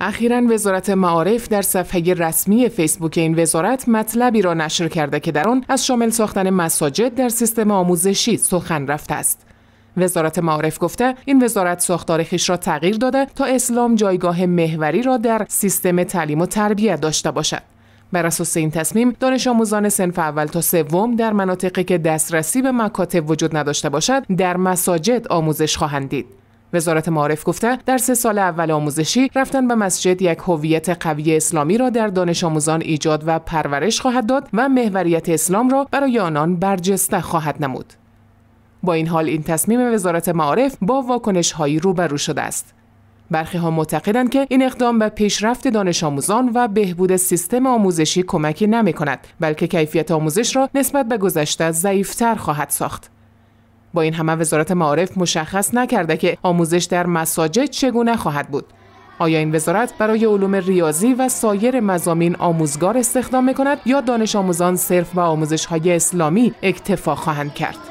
اخیرا وزارت معارف در صفحه رسمی فیسبوک این وزارت مطلبی را نشر کرده که در آن از شامل ساختن مساجد در سیستم آموزشی سخن رفته است وزارت معارف گفته این وزارت ساختار خیش را تغییر داده تا اسلام جایگاه محوری را در سیستم تعلیم و تربیت داشته باشد بر اساس این تصمیم دانش آموزان سنف اول تا سوم در مناطقی که دسترسی به مکاتب وجود نداشته باشد در مساجد آموزش خواهند دید وزارت معارف گفته در سه سال اول آموزشی رفتن به مسجد یک هویت قوی اسلامی را در دانش آموزان ایجاد و پرورش خواهد داد و محوریت اسلام را برای آنان برجسته خواهد نمود. با این حال این تصمیم وزارت معارف با واکنش هایی روبرو شده است. برخی ها معتقدند که این اقدام به پیشرفت دانش آموزان و بهبود سیستم آموزشی کمکی نمی کند بلکه کیفیت آموزش را نسبت به گذشته ضعیفتر خواهد ساخت. با این همه وزارت معارف مشخص نکرده که آموزش در مساجد چگونه خواهد بود آیا این وزارت برای علوم ریاضی و سایر مزامین آموزگار استخدام می کند یا دانش آموزان صرف به آموزش های اسلامی اکتفا خواهند کرد؟